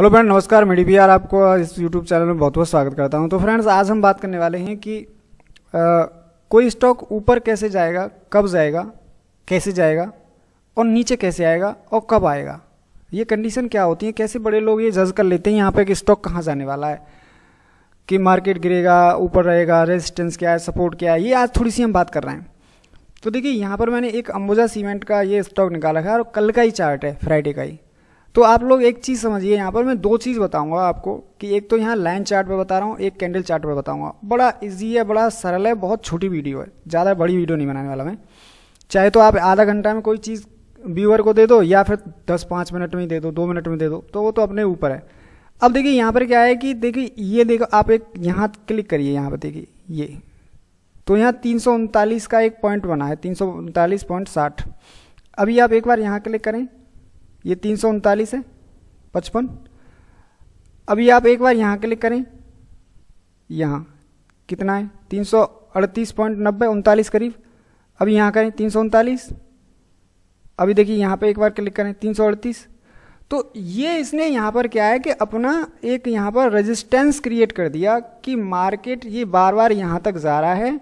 hello friend नमस्कार मेडी B are आपको इस यूट्यूब चैनल में बहुत बहुत स्वागत करता हूं तो फ्रेंड्स आज हम बात करने वाले हैं कि आ, कोई स्टॉक ऊपर कैसे जाएगा कब जाएगा कैसे जाएगा और नीचे कैसे आएगा और कब आएगा ये कंडीशन क्या होती है कैसे बड़े लोग ये जज कर लेते हैं यहाँ पर कि स्टॉक कहाँ जाने वाला है कि मार्केट गिरेगा ऊपर रहेगा रेजिस्टेंस क्या है सपोर्ट क्या है ये आज थोड़ी सी हम बात कर रहे हैं तो देखिए यहाँ पर मैंने एक अंबुजा सीमेंट का ये स्टॉक निकाला है और कल का ही चार्ट है फ्राइडे का ही तो आप लोग एक चीज़ समझिए यहाँ पर मैं दो चीज़ बताऊंगा आपको कि एक तो यहाँ लाइन चार्ट पर बता रहा हूँ एक कैंडल चार्ट पर बताऊंगा बड़ा इजी है बड़ा सरल है बहुत छोटी वीडियो है ज़्यादा बड़ी वीडियो नहीं बनाने वाला मैं चाहे तो आप आधा घंटा में कोई चीज़ व्यूअर को दे दो या फिर दस पाँच मिनट में दे दो दो मिनट में दे दो तो वो तो अपने ऊपर है अब देखिए यहाँ पर क्या है कि देखिए ये देखो आप एक यहाँ क्लिक करिए यहाँ पर देखिए ये तो यहाँ तीन का एक पॉइंट बना है तीन अभी आप एक बार यहाँ क्लिक करें ये तीन सौ उनतालीस है पचपन अभी आप एक बार यहाँ क्लिक करें यहाँ कितना है तीन सौ अड़तीस पॉइंट नब्बे उनतालीस करीब अभी यहाँ करें तीन सौ उनतालीस अभी देखिए यहाँ पे एक बार क्लिक करें तीन सौ अड़तीस तो ये इसने यहाँ पर क्या है कि अपना एक यहाँ पर रेजिस्टेंस क्रिएट कर दिया कि मार्केट ये बार बार यहाँ तक जा रहा है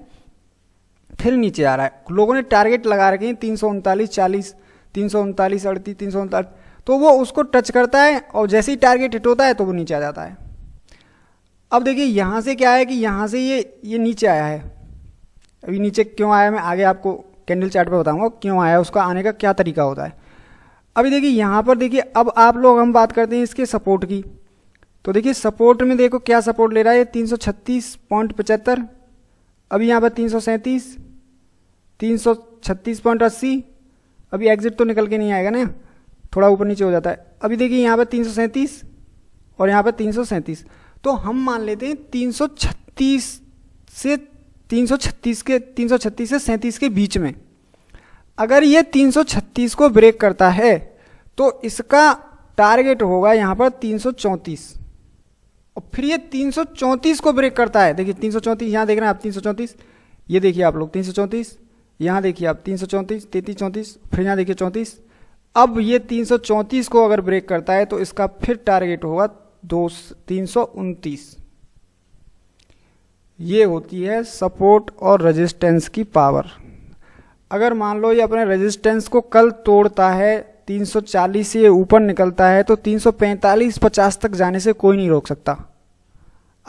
फिर नीचे आ रहा है लोगों ने टारगेट लगा रखे हैं तीन सौ उनतालीस चालीस तीन सौ उनतालीस अड़तीस तीन सौ उनतालीस तो वो उसको टच करता है और जैसे ही टारगेट हिट होता है तो वो नीचे आ जाता है अब देखिए यहाँ से क्या है कि यहाँ से ये ये नीचे आया है अभी नीचे क्यों आया मैं आगे आपको कैंडल चार्ट पे बताऊंगा क्यों आया उसका आने का क्या तरीका होता है अभी देखिए यहाँ पर देखिए अब आप लोग हम बात करते हैं इसके सपोर्ट की तो देखिए सपोर्ट में देखो क्या सपोर्ट ले रहा है तीन सौ छत्तीस पॉइंट पचहत्तर अभी यहाँ पर तीन सौ सैंतीस तीन सौ छत्तीस पॉइंट अस्सी अभी एग्जिट तो निकल के नहीं आएगा ना थोड़ा ऊपर नीचे हो जाता है अभी देखिए यहाँ पर तीन और यहाँ पर तीन तो हम मान लेते हैं छत्तीस से 336 के 336 से सैंतीस के बीच में अगर ये 336 को ब्रेक करता है तो इसका टारगेट होगा यहाँ पर 334 और फिर ये 334 को ब्रेक करता है देखिए 334 यहाँ देख रहे हैं आप 334 ये देखिए आप लोग 334 यहाँ देखिए आप तीन सौ चौंतीस तैतीस चौंतीस फिर यहाँ देखिए चौंतीस अब ये तीन सौ चौंतीस को अगर ब्रेक करता है तो इसका फिर टारगेट होगा दो तीन सौ उनतीस ये होती है सपोर्ट और रेजिस्टेंस की पावर अगर मान लो ये अपने रेजिस्टेंस को कल तोड़ता है 340 से ऊपर निकलता है तो 345 50 तक जाने से कोई नहीं रोक सकता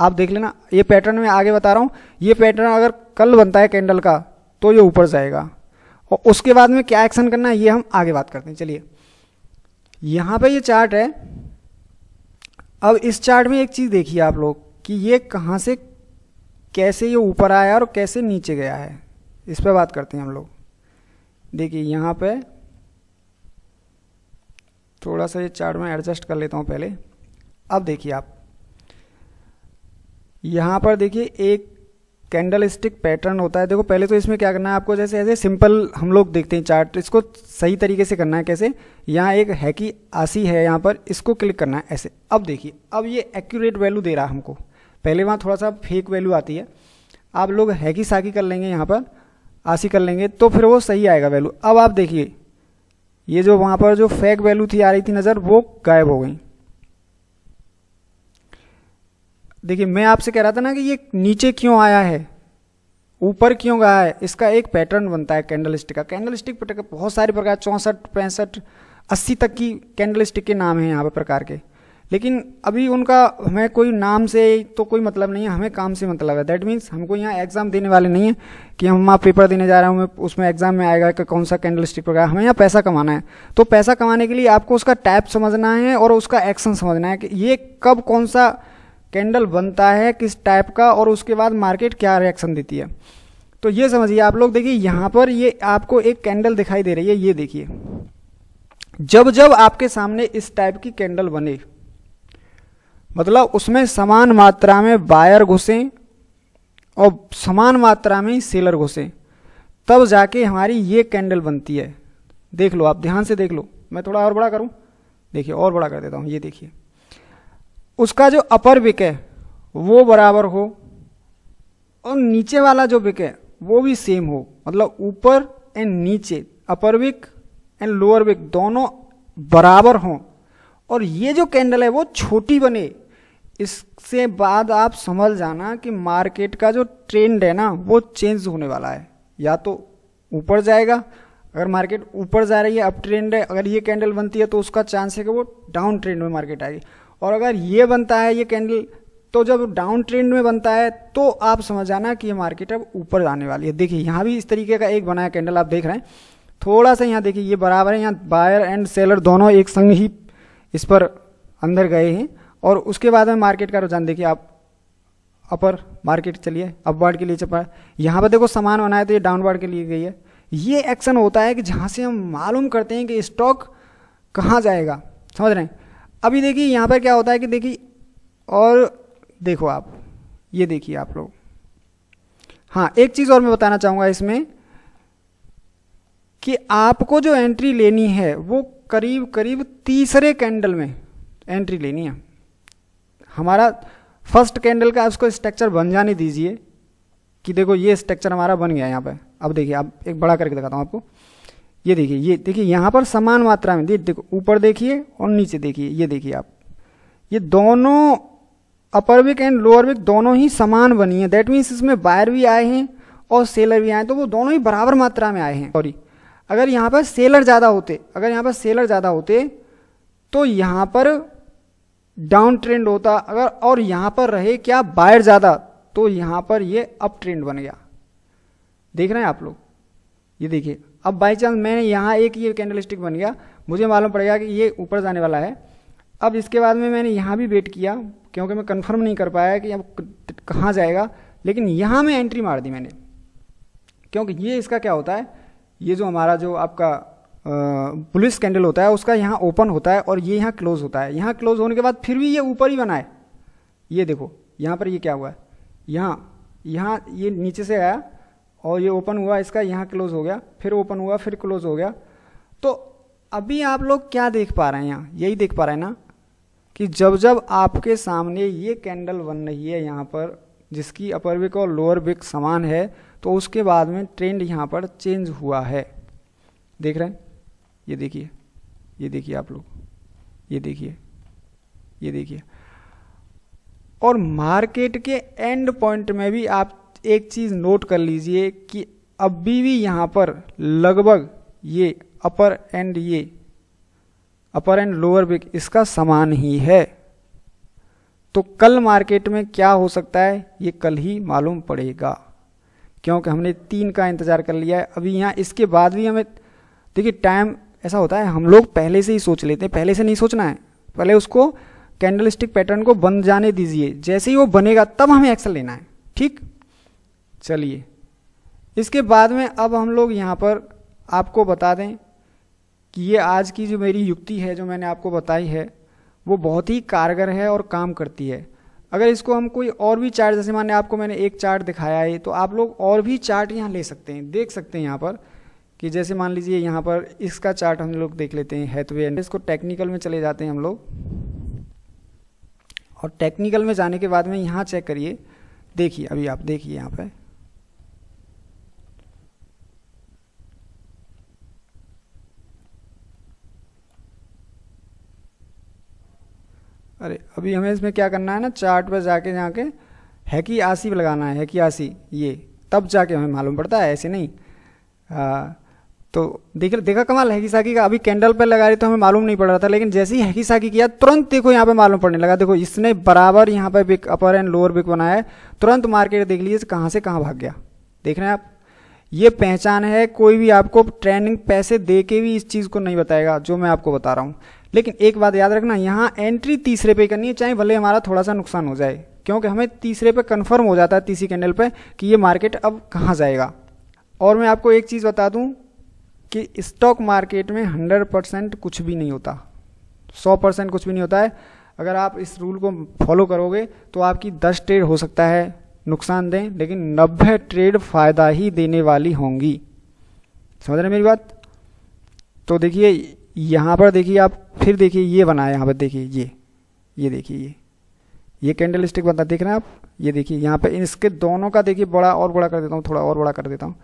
आप देख लेना ये पैटर्न में आगे बता रहा हूँ ये पैटर्न अगर कल बनता है कैंडल का तो ये ऊपर जाएगा और उसके बाद में क्या एक्शन करना है ये हम आगे बात करते हैं चलिए यहाँ पे ये चार्ट है अब इस चार्ट में एक चीज़ देखिए आप लोग कि ये कहाँ से कैसे ये ऊपर आया और कैसे नीचे गया है इस पर बात करते हैं हम लोग देखिए यहाँ पे थोड़ा सा ये चार्ट में एडजस्ट कर लेता हूँ पहले अब देखिए आप यहाँ पर देखिए एक कैंडल स्टिक पैटर्न होता है देखो पहले तो इसमें क्या करना है आपको जैसे ऐसे सिंपल हम लोग देखते हैं चार्ट इसको सही तरीके से करना है कैसे यहाँ एक है कि आसी है यहाँ पर इसको क्लिक करना है ऐसे अब देखिए अब ये एक्यूरेट वैल्यू दे रहा है हमको पहले वहाँ थोड़ा सा फेक वैल्यू आती है आप लोग हैकी साकी कर लेंगे यहाँ पर आसी कर लेंगे तो फिर वो सही आएगा वैल्यू अब आप देखिए ये जो वहाँ पर जो फेक वैल्यू थी आ रही थी नज़र वो गायब हो गई देखिए मैं आपसे कह रहा था ना कि ये नीचे क्यों आया है ऊपर क्यों गया है इसका एक पैटर्न बनता है कैंडल स्टिक का कैंडल स्टिक बहुत सारे प्रकार चौंसठ पैंसठ अस्सी तक की कैंडल स्टिक के नाम हैं यहाँ पर प्रकार के लेकिन अभी उनका हमें कोई नाम से तो कोई मतलब नहीं है हमें काम से मतलब है दैट मीन्स हमको यहाँ एग्जाम देने वाले नहीं है कि हम वहाँ पेपर देने जा रहे हैं हमें उसमें एग्जाम में आएगा कि कौन सा कैंडल स्टिक प्रकार हमें यहाँ पैसा कमाना है तो पैसा कमाने के लिए आपको उसका टाइप समझना है और उसका एक्शन समझना है कि ये कब कौन सा कैंडल बनता है किस टाइप का और उसके बाद मार्केट क्या रिएक्शन देती है तो ये समझिए आप लोग देखिए यहाँ पर ये आपको एक कैंडल दिखाई दे रही है ये देखिए जब जब आपके सामने इस टाइप की कैंडल बने मतलब उसमें समान मात्रा में बायर घुसे और समान मात्रा में सेलर घुसे तब जाके हमारी ये कैंडल बनती है देख लो आप ध्यान से देख लो मैं थोड़ा और बड़ा करूं देखिए और बड़ा कर देता हूं ये देखिए उसका जो अपर विक है वो बराबर हो और नीचे वाला जो विक है वो भी सेम हो मतलब ऊपर एंड नीचे upper wick and lower wick दोनों बराबर हो और ये जो कैंडल है वो छोटी बने इससे बाद आप समझ जाना कि मार्केट का जो ट्रेंड है ना वो चेंज होने वाला है या तो ऊपर जाएगा अगर मार्केट ऊपर जा रही है अप ट्रेंड है अगर ये कैंडल बनती है तो उसका चांस है कि वो डाउन ट्रेंड में मार्केट आएगी और अगर ये बनता है ये कैंडल तो जब डाउन ट्रेंड में बनता है तो आप समझ जाना कि ये मार्केट अब ऊपर आने वाली है देखिए यहाँ भी इस तरीके का एक बनाया कैंडल आप देख रहे हैं थोड़ा सा यहाँ देखिए ये बराबर है यहाँ बायर एंड सेलर दोनों एक संग ही इस पर अंदर गए हैं और उसके बाद में मार्केट का रुझान देखिए आप अपर मार्केट चलिए अपवर्ड के लिए चपा यहाँ पर देखो सामान बनाए तो ये डाउनवर्ड के लिए गई है ये एक्शन होता है कि जहाँ से हम मालूम करते हैं कि स्टॉक कहाँ जाएगा समझ रहे हैं अभी देखिए यहाँ पर क्या होता है कि देखिए और देखो आप ये देखिए आप लोग हाँ एक चीज़ और मैं बताना चाहूँगा इसमें कि आपको जो एंट्री लेनी है वो करीब करीब तीसरे कैंडल में एंट्री लेनी है हमारा फर्स्ट कैंडल का उसको स्ट्रक्चर बन जाने दीजिए कि देखो ये स्ट्रक्चर हमारा बन गया यहाँ पर अब देखिए अब एक बड़ा करके दिखाता हूँ आपको ये देखिए ये देखिए यहाँ पर समान मात्रा में देखो ऊपर देखिए और नीचे देखिए ये देखिए आप ये दोनों upper wick and lower wick दोनों ही समान बनी है दैट मीन्स इसमें बायर भी आए हैं और सेलर भी आए तो वो दोनों ही बराबर मात्रा में आए हैं सॉरी अगर यहाँ पर सेलर ज़्यादा होते अगर यहाँ पर सेलर ज़्यादा होते तो यहाँ पर डाउन ट्रेंड होता अगर और यहाँ पर रहे क्या बायर ज़्यादा तो यहाँ पर ये अप ट्रेंड बन गया देख रहे हैं आप लोग ये देखिए अब बाई चांस मैंने यहाँ एक ये कैंडल स्टिक बन गया मुझे मालूम पड़ेगा कि ये ऊपर जाने वाला है अब इसके बाद में मैंने यहाँ भी वेट किया क्योंकि मैं कन्फर्म नहीं कर पाया कि अब कहाँ जाएगा लेकिन यहाँ मैं एंट्री मार दी मैंने क्योंकि ये इसका क्या होता है ये जो हमारा जो आपका पुलिस कैंडल होता है उसका यहाँ ओपन होता है और ये यहाँ क्लोज होता है यहाँ क्लोज होने के बाद फिर भी ये ऊपर ही बना है ये देखो यहाँ पर ये क्या हुआ है यहाँ यहाँ ये नीचे से आया और ये ओपन हुआ इसका यहाँ क्लोज हो गया फिर ओपन हुआ फिर क्लोज हो गया तो अभी आप लोग क्या देख पा रहे हैं यहाँ यही देख पा रहे हैं ना कि जब जब आपके सामने ये कैंडल बन रही है यहाँ पर जिसकी अपर विक और लोअर विक समान है तो उसके बाद में ट्रेंड यहाँ पर चेंज हुआ है देख रहे हैं ये देखिए ये देखिए आप लोग ये देखिए ये देखिए और मार्केट के एंड पॉइंट में भी आप एक चीज़ नोट कर लीजिए कि अभी भी यहाँ पर लगभग ये अपर एंड ये अपर एंड लोअर बिक इसका समान ही है तो कल मार्केट में क्या हो सकता है ये कल ही मालूम पड़ेगा क्योंकि हमने तीन का इंतज़ार कर लिया है अभी यहाँ इसके बाद भी हमें देखिए टाइम ऐसा होता है हम लोग पहले से ही सोच लेते हैं पहले से नहीं सोचना है पहले उसको कैंडल स्टिक पैटर्न को बन जाने दीजिए जैसे ही वो बनेगा तब हमें एक्शन लेना है ठीक चलिए इसके बाद में अब हम लोग यहाँ पर आपको बता दें कि ये आज की जो मेरी युक्ति है जो मैंने आपको बताई है वो बहुत ही कारगर है और काम करती है अगर इसको हम कोई और भी चार्ट जैसे माने आपको मैंने एक चार्ट दिखाया है तो आप लोग और भी चार्ट यहाँ ले सकते हैं देख सकते हैं यहाँ पर कि जैसे मान लीजिए यहाँ पर इसका चार्ट हम लोग देख लेते हैं हैथवे इसको टेक्निकल में चले जाते हैं हम लोग और टेक्निकल में जाने के बाद में यहाँ चेक करिए देखिए अभी आप देखिए यहाँ पर अरे अभी हमें इसमें क्या करना है ना चार्ट पर जाके जाके है कि आसी लगाना है, है कि आसी ये तब जाके हमें मालूम पड़ता है ऐसे नहीं आ, तो देख देखा कमाल हैकी साकी का अभी कैंडल पर लगा रही तो हमें मालूम नहीं पड़ रहा था लेकिन जैसे ही हैकी साकी किया तुरंत देखो यहाँ पे मालूम पड़ने लगा देखो इसने बराबर यहाँ पे बिक अपर एंड लोअर बिक बनाया है तुरंत मार्केट देख लीजिए कहाँ से कहाँ भाग गया देख रहे हैं आप ये पहचान है कोई भी आपको ट्रेनिंग पैसे दे के भी इस चीज़ को नहीं बताएगा जो मैं आपको बता रहा हूँ लेकिन एक बात याद रखना यहाँ एंट्री तीसरे पे करनी है चाहे भले हमारा थोड़ा सा नुकसान हो जाए क्योंकि हमें तीसरे पे कंफर्म हो जाता है तीसरी कैंडल पे कि ये मार्केट अब कहाँ जाएगा और मैं आपको एक चीज़ बता दूँ कि स्टॉक मार्केट में हंड्रेड परसेंट कुछ भी नहीं होता सौ परसेंट कुछ भी नहीं होता है अगर आप इस रूल को फॉलो करोगे तो आपकी दस ट्रेड हो सकता है नुकसान दें लेकिन नब्बे ट्रेड फ़ायदा ही देने वाली होंगी समझ रहे मेरी बात तो देखिए यहाँ पर देखिए आप फिर देखिए ये बना है यहाँ पर देखिए ये ये देखिए ये ये कैंडल स्टिक बनता देख रहे हैं आप ये देखिए यहाँ पर इसके दोनों का देखिए बड़ा और बड़ा कर देता हूँ थोड़ा और बड़ा कर देता हूँ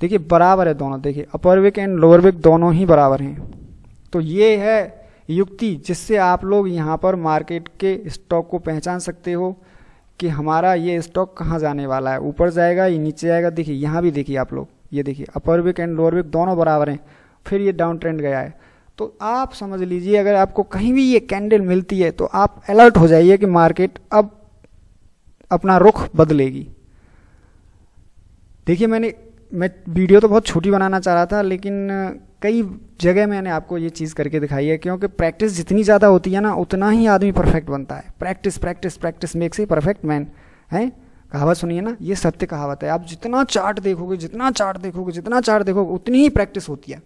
देखिए बराबर है दोनों देखिए upper wick and lower wick दोनों ही बराबर हैं तो ये है युक्ति जिससे आप लोग यहाँ पर मार्केट के स्टॉक को पहचान सकते हो कि हमारा ये स्टॉक कहाँ जाने वाला है ऊपर जाएगा या नीचे जाएगा देखिए यहाँ भी देखिए आप लोग ये देखिए upper wick and lower wick दोनों बराबर हैं फिर ये डाउन ट्रेंड गया है तो आप समझ लीजिए अगर आपको कहीं भी ये कैंडल मिलती है तो आप अलर्ट हो जाइए कि मार्केट अब अपना रुख बदलेगी देखिए मैंने मैं वीडियो तो बहुत छोटी बनाना चाह रहा था लेकिन कई जगह मैंने आपको ये चीज़ करके दिखाई है क्योंकि प्रैक्टिस जितनी ज़्यादा होती है ना उतना ही आदमी परफेक्ट बनता है practice practice practice makes a perfect man है कहावत सुनिए ना ये सत्य कहावत है आप जितना चार्ट देखोगे जितना चार्ट देखोगे जितना चार्ट देखोगे उतनी ही प्रैक्टिस होती है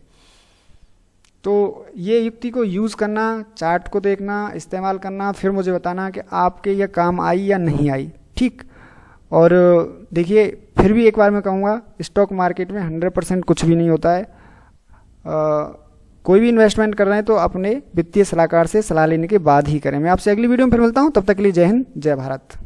तो ये युक्ति को यूज़ करना चार्ट को देखना इस्तेमाल करना फिर मुझे बताना कि आपके ये काम आई या नहीं आई ठीक और देखिए फिर भी एक बार मैं कहूँगा स्टॉक मार्केट में 100 परसेंट कुछ भी नहीं होता है आ, कोई भी इन्वेस्टमेंट कर रहे हैं तो अपने वित्तीय सलाहकार से सलाह लेने के बाद ही करें मैं आपसे अगली वीडियो में फिर मिलता हूँ तब तक के लिए जय हिंद जय भारत